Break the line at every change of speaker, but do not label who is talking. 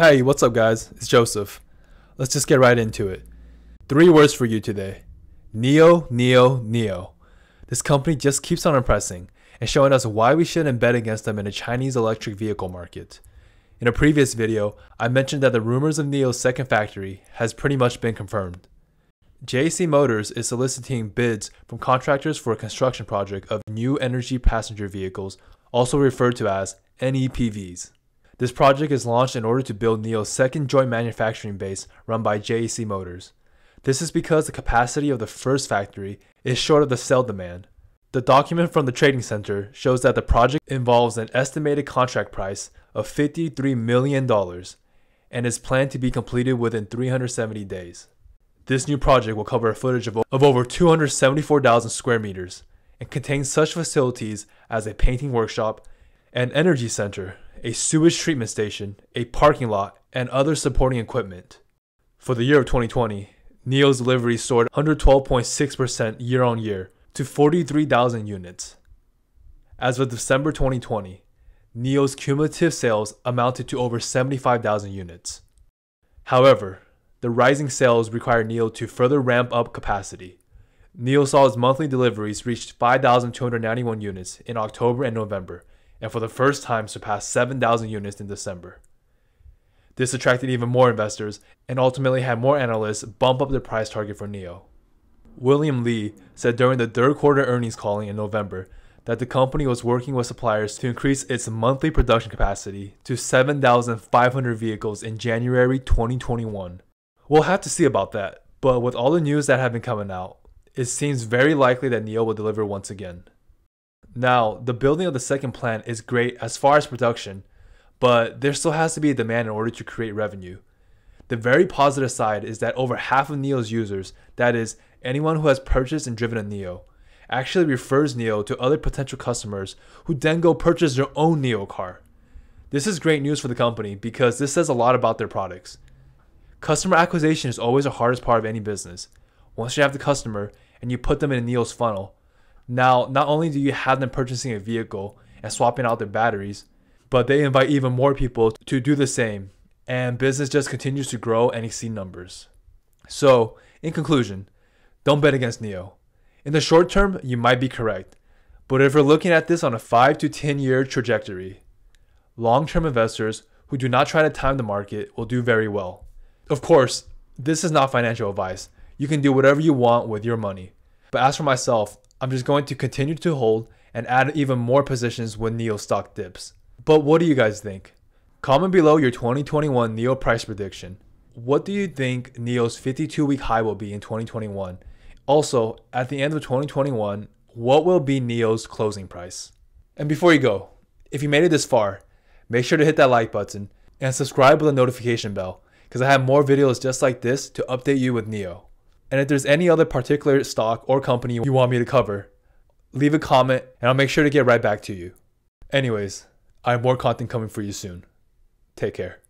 Hey, what's up, guys? It's Joseph. Let's just get right into it. Three words for you today Neo, Neo, Neo. This company just keeps on impressing and showing us why we shouldn't bet against them in the Chinese electric vehicle market. In a previous video, I mentioned that the rumors of Neo's second factory has pretty much been confirmed. JC Motors is soliciting bids from contractors for a construction project of new energy passenger vehicles, also referred to as NEPVs. This project is launched in order to build NEO's second joint manufacturing base run by JEC Motors. This is because the capacity of the first factory is short of the cell demand. The document from the trading center shows that the project involves an estimated contract price of $53 million and is planned to be completed within 370 days. This new project will cover a footage of, of over 274,000 square meters and contains such facilities as a painting workshop and energy center a sewage treatment station, a parking lot, and other supporting equipment. For the year of 2020, Neo's deliveries soared 112.6% year on year to 43,000 units. As of December 2020, Neo's cumulative sales amounted to over 75,000 units. However, the rising sales required Neo to further ramp up capacity. Neo saw its monthly deliveries reach 5,291 units in October and November, and for the first time surpassed 7,000 units in December. This attracted even more investors and ultimately had more analysts bump up the price target for NEO. William Lee said during the third quarter earnings calling in November that the company was working with suppliers to increase its monthly production capacity to 7,500 vehicles in January 2021. We'll have to see about that, but with all the news that have been coming out, it seems very likely that NEO will deliver once again. Now, the building of the second plant is great as far as production, but there still has to be a demand in order to create revenue. The very positive side is that over half of Neo's users, that is, anyone who has purchased and driven a Neo, actually refers Neo to other potential customers who then go purchase their own Neo car. This is great news for the company because this says a lot about their products. Customer acquisition is always the hardest part of any business. Once you have the customer and you put them in Neo's funnel, now, not only do you have them purchasing a vehicle and swapping out their batteries, but they invite even more people to do the same, and business just continues to grow and exceed numbers. So, in conclusion, don't bet against NEO. In the short term, you might be correct, but if we're looking at this on a 5 to 10 year trajectory, long term investors who do not try to time the market will do very well. Of course, this is not financial advice. You can do whatever you want with your money. But as for myself, I'm just going to continue to hold and add even more positions when NEO stock dips. But what do you guys think? Comment below your 2021 NEO price prediction. What do you think NEO's 52 week high will be in 2021? Also, at the end of 2021, what will be NEO's closing price? And before you go, if you made it this far, make sure to hit that like button and subscribe with a notification bell because I have more videos just like this to update you with NEO. And if there's any other particular stock or company you want me to cover, leave a comment and I'll make sure to get right back to you. Anyways, I have more content coming for you soon. Take care.